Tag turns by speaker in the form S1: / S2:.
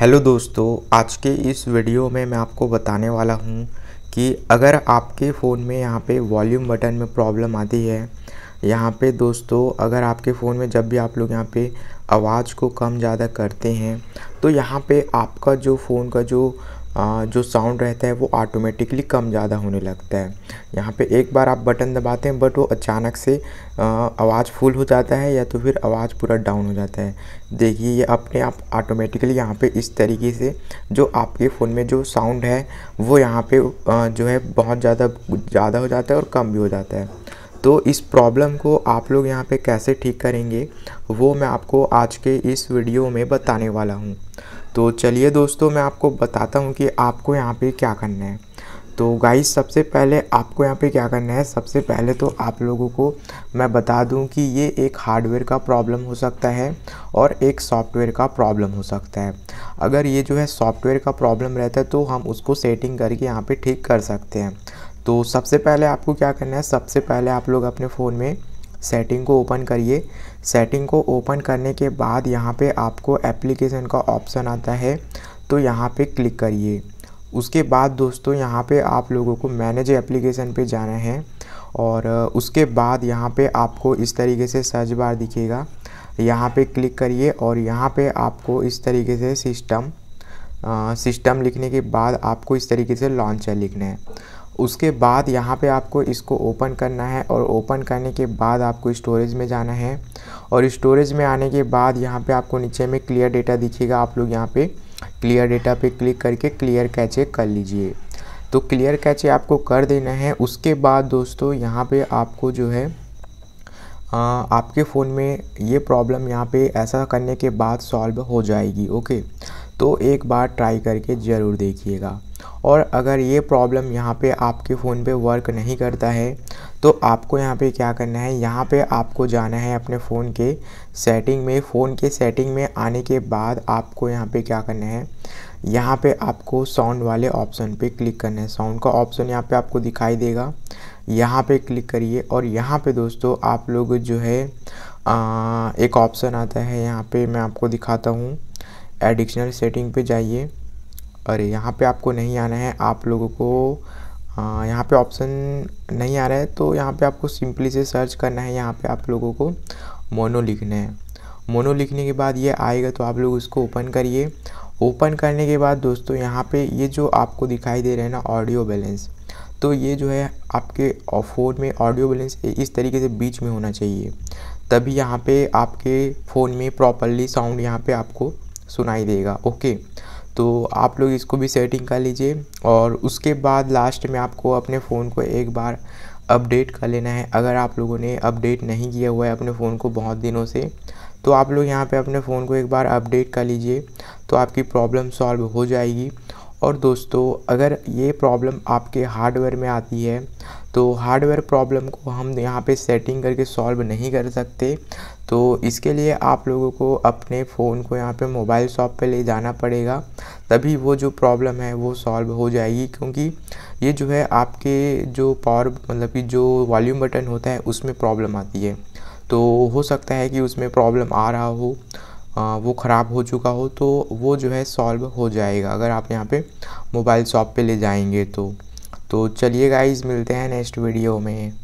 S1: hello दोस्तों आज के इस वीडियो में मैं आपको बताने वाला हूँ कि अगर आपके फ़ोन में यहाँ पे वॉल्यूम बटन में प्रॉब्लम आती है यहाँ पे दोस्तों अगर आपके फ़ोन में जब भी आप लोग यहाँ पे आवाज़ को कम ज़्यादा करते हैं तो यहाँ पे आपका जो फ़ोन का जो जो साउंड रहता है वो ऑटोमेटिकली कम ज़्यादा होने लगता है यहाँ पे एक बार आप बटन दबाते हैं बट वो अचानक से आवाज़ फुल हो जाता है या तो फिर आवाज़ पूरा डाउन हो जाता है देखिए ये अपने आप ऑटोमेटिकली यहाँ पे इस तरीके से जो आपके फ़ोन में जो साउंड है वो यहाँ पे जो है बहुत ज़्यादा ज़्यादा हो जाता है और कम भी हो जाता है तो इस प्रॉब्लम को आप लोग यहाँ पर कैसे ठीक करेंगे वो मैं आपको आज के इस वीडियो में बताने वाला हूँ तो चलिए दोस्तों मैं आपको बताता हूँ कि आपको यहाँ पे क्या करना है तो गाइस सबसे पहले आपको यहाँ पे क्या करना है सबसे पहले तो आप लोगों को मैं बता दूँ कि ये एक हार्डवेयर का प्रॉब्लम हो सकता है और एक सॉफ्टवेयर का प्रॉब्लम हो सकता है अगर ये जो है सॉफ्टवेयर का प्रॉब्लम रहता है तो हम उसको सेटिंग करके यहाँ पर ठीक कर सकते हैं तो सबसे पहले आपको क्या करना है सबसे पहले आप लोग अपने फ़ोन में सेटिंग को ओपन करिए सेटिंग को ओपन करने के बाद यहाँ पे आपको एप्लीकेशन का ऑप्शन आता है तो यहाँ पे क्लिक करिए उसके बाद दोस्तों यहाँ पे आप लोगों को मैनेज एप्लीकेशन पे जाना है और उसके बाद यहाँ पे आपको इस तरीके से सर्च बार दिखेगा यहाँ पे क्लिक करिए और यहाँ पे आपको इस तरीके से सिस्टम सिस्टम लिखने के बाद आपको इस तरीके से लॉन्चर लिखना है उसके बाद यहाँ पे आपको इसको ओपन करना है और ओपन करने के बाद आपको स्टोरेज में जाना है और स्टोरेज में आने के बाद यहाँ पे आपको नीचे में क्लियर डेटा दिखेगा आप लोग यहाँ पे क्लियर डेटा पे क्लिक करके क्लियर कैचे कर लीजिए तो क्लियर कैचे आपको कर देना है उसके बाद दोस्तों यहाँ पर आपको जो है आ, आपके फ़ोन में ये प्रॉब्लम यहाँ पर ऐसा करने के बाद सॉल्व हो जाएगी ओके तो एक बार ट्राई करके ज़रूर देखिएगा और अगर ये प्रॉब्लम यहाँ पे आपके फ़ोन पे वर्क नहीं करता है तो आपको यहाँ पे क्या करना है यहाँ पे आपको जाना है अपने फ़ोन के सेटिंग में फ़ोन के सेटिंग में आने के बाद आपको यहाँ पे क्या करना है यहाँ पे आपको साउंड वाले ऑप्शन पे क्लिक करना है साउंड का ऑप्शन यहाँ पे आपको दिखाई देगा यहाँ पे क्लिक करिए और यहाँ पे दोस्तों आप लोग जो है आ, एक ऑप्शन आता है यहाँ पे मैं आपको दिखाता हूँ एडिक्शनल सेटिंग पे जाइए अरे यहाँ पे आपको नहीं आना है आप लोगों को यहाँ पे ऑप्शन नहीं आ रहा है तो यहाँ पे आपको सिंपली से सर्च करना है यहाँ पे आप लोगों को मोनो लिखना है मोनो लिखने के बाद ये आएगा तो आप लोग उसको ओपन करिए ओपन करने के बाद दोस्तों यहाँ पे ये जो आपको दिखाई दे रहा है ना ऑडियो बैलेंस तो ये जो है आपके फ़ोन में ऑडियो बैलेंस इस तरीके से बीच में होना चाहिए तभी यहाँ पर आपके फ़ोन में प्रॉपरली साउंड यहाँ पर आपको सुनाई देगा ओके तो आप लोग इसको भी सेटिंग कर लीजिए और उसके बाद लास्ट में आपको अपने फ़ोन को एक बार अपडेट कर लेना है अगर आप लोगों ने अपडेट नहीं किया हुआ है अपने फ़ोन को बहुत दिनों से तो आप लोग यहाँ पे अपने फ़ोन को एक बार अपडेट कर लीजिए तो आपकी प्रॉब्लम सॉल्व हो जाएगी और दोस्तों अगर ये प्रॉब्लम आपके हार्डवेयर में आती है तो हार्डवेयर प्रॉब्लम को हम यहाँ पे सेटिंग करके सॉल्व नहीं कर सकते तो इसके लिए आप लोगों को अपने फ़ोन को यहाँ पे मोबाइल शॉप पे ले जाना पड़ेगा तभी वो जो प्रॉब्लम है वो सॉल्व हो जाएगी क्योंकि ये जो है आपके जो पावर मतलब कि जो वॉल्यूम बटन होता है उसमें प्रॉब्लम आती है तो हो सकता है कि उसमें प्रॉब्लम आ रहा हो आ, वो ख़राब हो चुका हो तो वो जो है सॉल्व हो जाएगा अगर आप यहाँ पे मोबाइल शॉप पे ले जाएंगे तो तो चलिए गाइज मिलते हैं नेक्स्ट वीडियो में